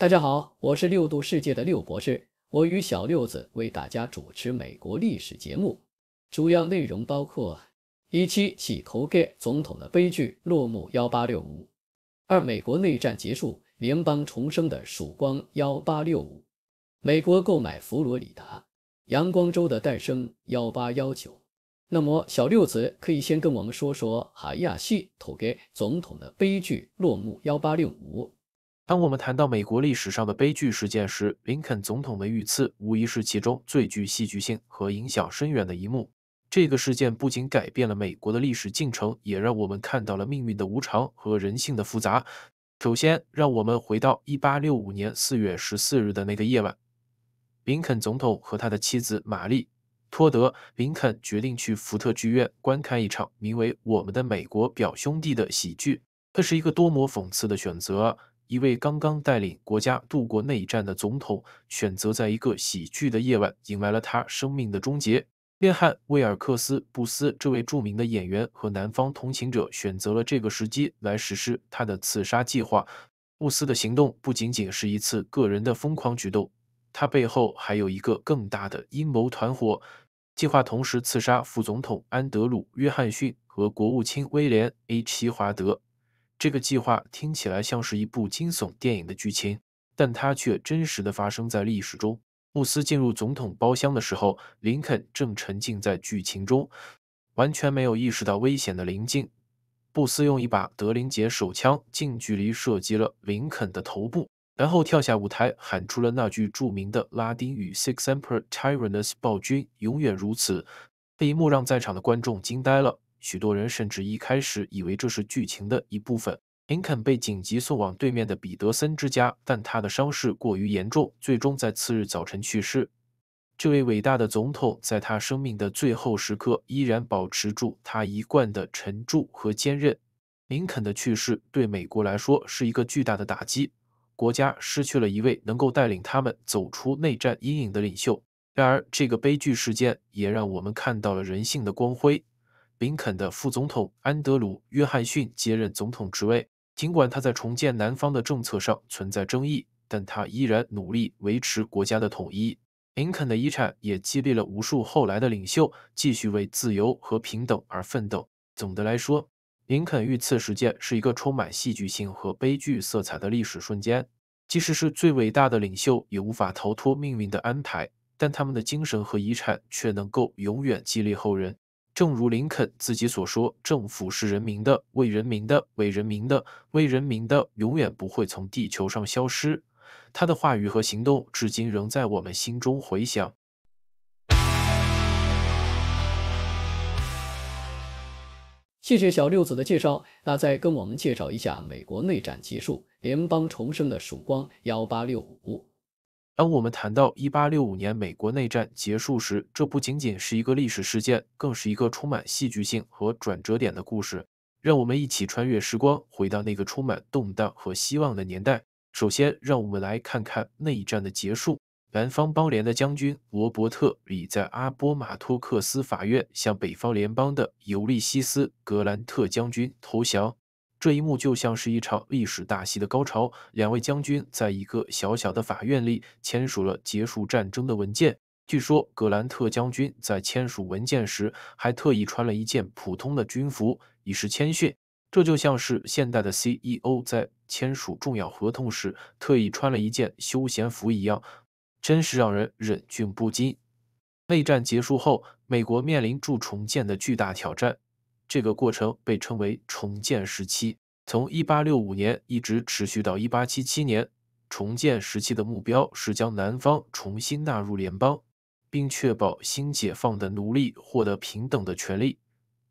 大家好，我是六度世界的六博士，我与小六子为大家主持美国历史节目，主要内容包括一期起头盖总统的悲剧落幕幺八六五，二美国内战结束，联邦重生的曙光幺八六五，美国购买佛罗里达阳光州的诞生幺八幺九。那么，小六子可以先跟我们说说哈亚西头盖总统的悲剧落幕幺八六五。当我们谈到美国历史上的悲剧事件时，林肯总统的遇刺无疑是其中最具戏剧性和影响深远的一幕。这个事件不仅改变了美国的历史进程，也让我们看到了命运的无常和人性的复杂。首先，让我们回到一八六五年四月十四日的那个夜晚，林肯总统和他的妻子玛丽·托德·林肯决定去福特剧院观看一场名为《我们的美国表兄弟》的喜剧。这是一个多么讽刺的选择！一位刚刚带领国家度过内战的总统，选择在一个喜剧的夜晚，迎来了他生命的终结。约翰威尔克斯布斯这位著名的演员和南方同情者，选择了这个时机来实施他的刺杀计划。布斯的行动不仅仅是一次个人的疯狂举动，他背后还有一个更大的阴谋团伙，计划同时刺杀副总统安德鲁约翰逊和国务卿威廉 H 华德。这个计划听起来像是一部惊悚电影的剧情，但它却真实的发生在历史中。布斯进入总统包厢的时候，林肯正沉浸在剧情中，完全没有意识到危险的临近。布斯用一把德林杰手枪近距离射击了林肯的头部，然后跳下舞台，喊出了那句著名的拉丁语 s i x Emperor tyrannous 暴君永远如此”。这一幕让在场的观众惊呆了。许多人甚至一开始以为这是剧情的一部分。林肯被紧急送往对面的彼得森之家，但他的伤势过于严重，最终在次日早晨去世。这位伟大的总统在他生命的最后时刻依然保持住他一贯的沉著和坚韧。林肯的去世对美国来说是一个巨大的打击，国家失去了一位能够带领他们走出内战阴影的领袖。然而，这个悲剧事件也让我们看到了人性的光辉。林肯的副总统安德鲁·约翰逊接任总统职位。尽管他在重建南方的政策上存在争议，但他依然努力维持国家的统一。林肯的遗产也激励了无数后来的领袖继续为自由和平等而奋斗。总的来说，林肯遇刺事件是一个充满戏剧性和悲剧色彩的历史瞬间。即使是最伟大的领袖也无法逃脱命运的安排，但他们的精神和遗产却能够永远激励后人。正如林肯自己所说：“政府是人民的，为人民的，为人民的，为人民的，永远不会从地球上消失。”他的话语和行动至今仍在我们心中回响。谢谢小六子的介绍，那再跟我们介绍一下美国内战结束，联邦重生的曙光幺八六五。当我们谈到1865年美国内战结束时，这不仅仅是一个历史事件，更是一个充满戏剧性和转折点的故事。让我们一起穿越时光，回到那个充满动荡和希望的年代。首先，让我们来看看内战的结束。南方邦联的将军罗伯特李在阿波马托克斯法院向北方联邦的尤利西斯格兰特将军投降。这一幕就像是一场历史大戏的高潮，两位将军在一个小小的法院里签署了结束战争的文件。据说格兰特将军在签署文件时还特意穿了一件普通的军服，以示谦逊。这就像是现代的 CEO 在签署重要合同时特意穿了一件休闲服一样，真是让人忍俊不禁。内战结束后，美国面临住重建的巨大挑战。这个过程被称为重建时期，从一八六五年一直持续到一八七七年。重建时期的目标是将南方重新纳入联邦，并确保新解放的奴隶获得平等的权利。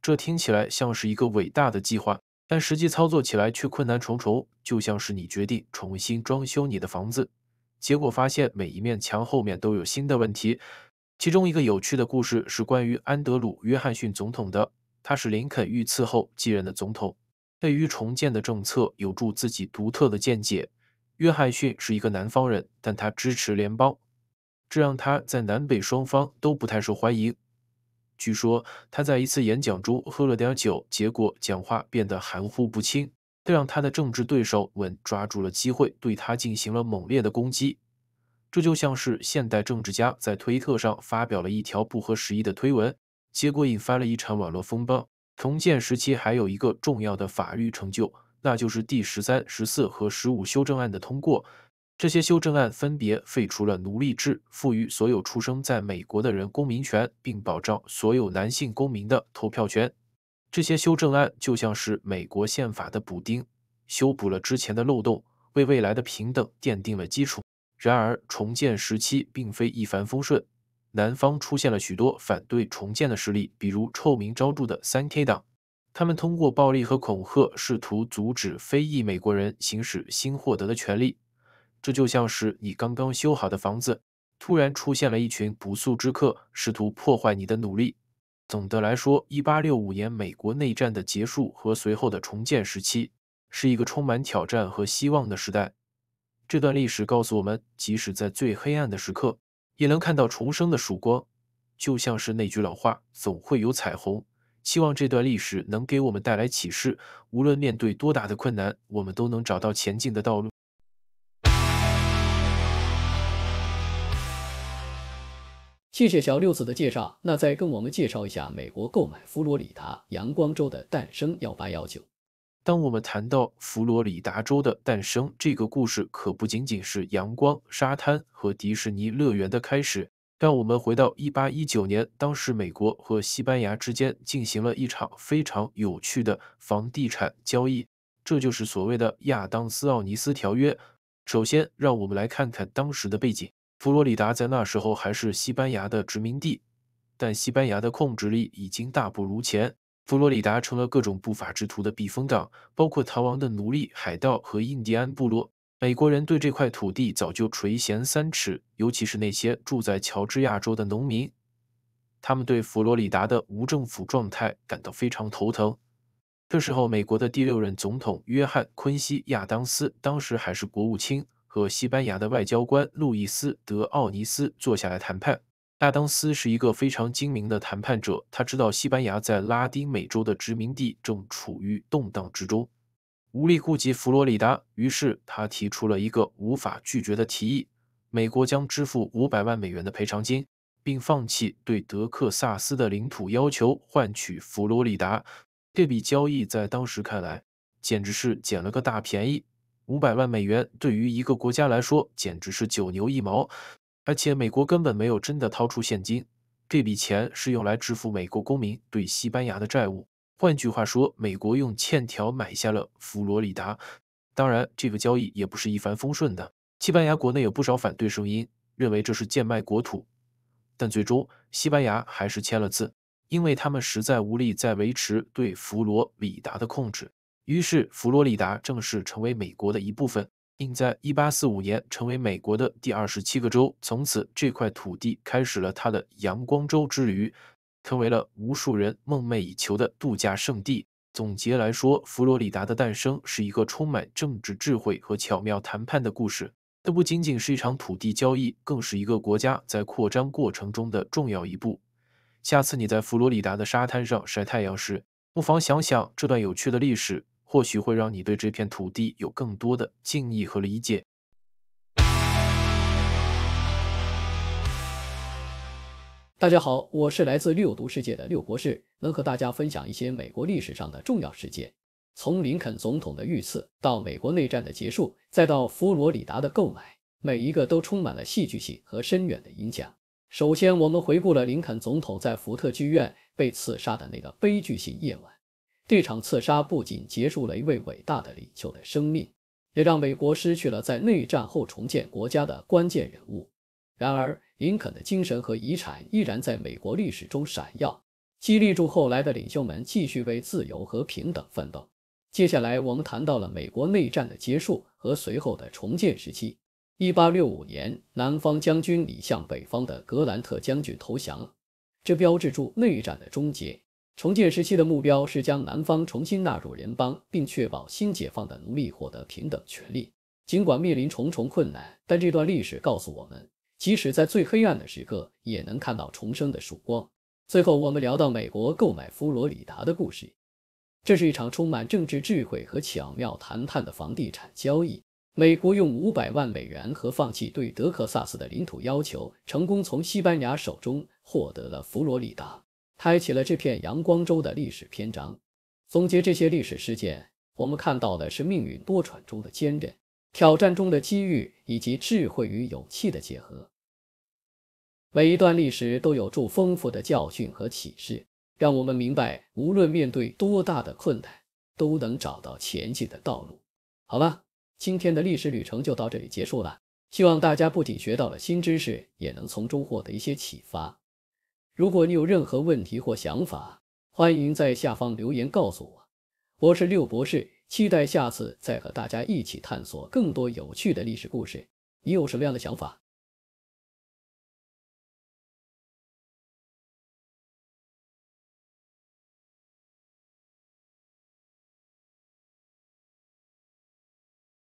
这听起来像是一个伟大的计划，但实际操作起来却困难重重。就像是你决定重新装修你的房子，结果发现每一面墙后面都有新的问题。其中一个有趣的故事是关于安德鲁·约翰逊总统的。他是林肯遇刺后继任的总统，对于重建的政策有助自己独特的见解。约翰逊是一个南方人，但他支持联邦，这让他在南北双方都不太受欢迎。据说他在一次演讲中喝了点酒，结果讲话变得含糊不清，这让他的政治对手稳抓住了机会，对他进行了猛烈的攻击。这就像是现代政治家在推特上发表了一条不合时宜的推文。结果引发了一场网络风暴。重建时期还有一个重要的法律成就，那就是第十三、十四和十五修正案的通过。这些修正案分别废除了奴隶制，赋予所有出生在美国的人公民权，并保障所有男性公民的投票权。这些修正案就像是美国宪法的补丁，修补了之前的漏洞，为未来的平等奠定了基础。然而，重建时期并非一帆风顺。南方出现了许多反对重建的势力，比如臭名昭著的三 K 党，他们通过暴力和恐吓试图阻止非裔美国人行使新获得的权利。这就像是你刚刚修好的房子，突然出现了一群不速之客，试图破坏你的努力。总的来说，一八六五年美国内战的结束和随后的重建时期，是一个充满挑战和希望的时代。这段历史告诉我们，即使在最黑暗的时刻。也能看到重生的曙光，就像是那句老话，总会有彩虹。希望这段历史能给我们带来启示，无论面对多大的困难，我们都能找到前进的道路。谢谢小六子的介绍，那再跟我们介绍一下美国购买佛罗里达阳光州的诞生幺八幺九。当我们谈到佛罗里达州的诞生，这个故事可不仅仅是阳光、沙滩和迪士尼乐园的开始。让我们回到1819年，当时美国和西班牙之间进行了一场非常有趣的房地产交易，这就是所谓的亚当斯奥尼斯条约。首先，让我们来看看当时的背景。佛罗里达在那时候还是西班牙的殖民地，但西班牙的控制力已经大不如前。佛罗里达成了各种不法之徒的避风港，包括逃亡的奴隶、海盗和印第安部落。美国人对这块土地早就垂涎三尺，尤其是那些住在乔治亚州的农民，他们对佛罗里达的无政府状态感到非常头疼。这时候，美国的第六任总统约翰·昆西亚当斯当时还是国务卿，和西班牙的外交官路易斯·德·奥尼斯坐下来谈判。亚当斯是一个非常精明的谈判者，他知道西班牙在拉丁美洲的殖民地正处于动荡之中，无力顾及佛罗里达，于是他提出了一个无法拒绝的提议：美国将支付五百万美元的赔偿金，并放弃对德克萨斯的领土要求，换取佛罗里达。这笔交易在当时看来简直是捡了个大便宜，五百万美元对于一个国家来说简直是九牛一毛。而且美国根本没有真的掏出现金，这笔钱是用来支付美国公民对西班牙的债务。换句话说，美国用欠条买下了佛罗里达。当然，这个交易也不是一帆风顺的。西班牙国内有不少反对声音，认为这是贱卖国土。但最终，西班牙还是签了字，因为他们实在无力再维持对佛罗里达的控制。于是，佛罗里达正式成为美国的一部分。并在一八四五年成为美国的第二十七个州，从此这块土地开始了它的“阳光州”之旅，成为了无数人梦寐以求的度假胜地。总结来说，佛罗里达的诞生是一个充满政治智慧和巧妙谈判的故事。这不仅仅是一场土地交易，更是一个国家在扩张过程中的重要一步。下次你在佛罗里达的沙滩上晒太阳时，不妨想想这段有趣的历史。或许会让你对这片土地有更多的敬意和理解。大家好，我是来自六读世界的六博士，能和大家分享一些美国历史上的重要事件。从林肯总统的遇刺到美国内战的结束，再到佛罗里达的购买，每一个都充满了戏剧性和深远的影响。首先，我们回顾了林肯总统在福特剧院被刺杀的那个悲剧性夜晚。这场刺杀不仅结束了一位伟大的领袖的生命，也让美国失去了在内战后重建国家的关键人物。然而，林肯的精神和遗产依然在美国历史中闪耀，激励住后来的领袖们继续为自由和平等奋斗。接下来，我们谈到了美国内战的结束和随后的重建时期。一八六五年，南方将军李向北方的格兰特将军投降，这标志住内战的终结。重建时期的目标是将南方重新纳入联邦，并确保新解放的奴隶获得平等权利。尽管面临重重困难，但这段历史告诉我们，即使在最黑暗的时刻，也能看到重生的曙光。最后，我们聊到美国购买佛罗里达的故事，这是一场充满政治智慧和巧妙谈判的房地产交易。美国用五百万美元和放弃对德克萨斯的领土要求，成功从西班牙手中获得了佛罗里达。开启了这片阳光州的历史篇章。总结这些历史事件，我们看到的是命运多舛中的坚韧、挑战中的机遇，以及智慧与勇气的结合。每一段历史都有著丰富的教训和启示，让我们明白，无论面对多大的困难，都能找到前进的道路。好了，今天的历史旅程就到这里结束了。希望大家不仅学到了新知识，也能从中获得一些启发。如果你有任何问题或想法，欢迎在下方留言告诉我。我是六博士，期待下次再和大家一起探索更多有趣的历史故事。你有什么样的想法？